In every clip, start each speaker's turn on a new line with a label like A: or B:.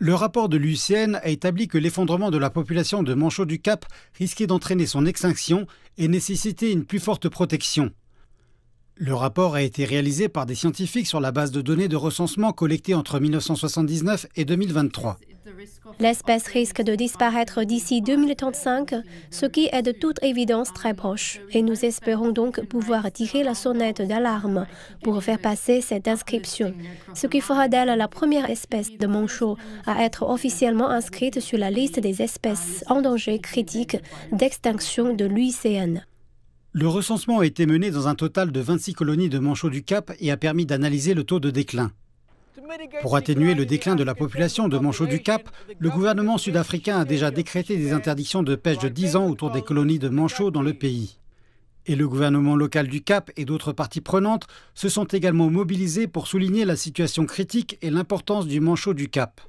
A: Le rapport de l'UICN a établi que l'effondrement de la population de manchots du Cap risquait d'entraîner son extinction et nécessitait une plus forte protection. Le rapport a été réalisé par des scientifiques sur la base de données de recensement collectées entre 1979 et 2023.
B: L'espèce risque de disparaître d'ici 2035, ce qui est de toute évidence très proche. Et nous espérons donc pouvoir tirer la sonnette d'alarme pour faire passer cette inscription, ce qui fera d'elle la première espèce de manchot à être officiellement inscrite sur la liste des espèces en danger critique d'extinction de l'UICN.
A: Le recensement a été mené dans un total de 26 colonies de manchots du Cap et a permis d'analyser le taux de déclin. Pour atténuer le déclin de la population de manchots du Cap, le gouvernement sud-africain a déjà décrété des interdictions de pêche de 10 ans autour des colonies de manchots dans le pays. Et le gouvernement local du Cap et d'autres parties prenantes se sont également mobilisés pour souligner la situation critique et l'importance du manchot du Cap.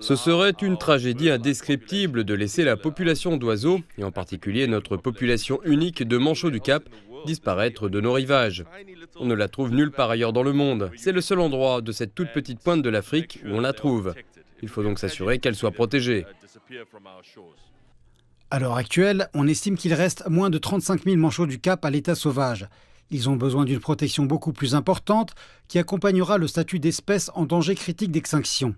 C: Ce serait une tragédie indescriptible de laisser la population d'oiseaux, et en particulier notre population unique de manchots du Cap, disparaître de nos rivages. On ne la trouve nulle part ailleurs dans le monde. C'est le seul endroit de cette toute petite pointe de l'Afrique où on la trouve. Il faut donc s'assurer qu'elle soit protégée.
A: À l'heure actuelle, on estime qu'il reste moins de 35 000 manchots du Cap à l'état sauvage. Ils ont besoin d'une protection beaucoup plus importante qui accompagnera le statut d'espèce en danger critique d'extinction.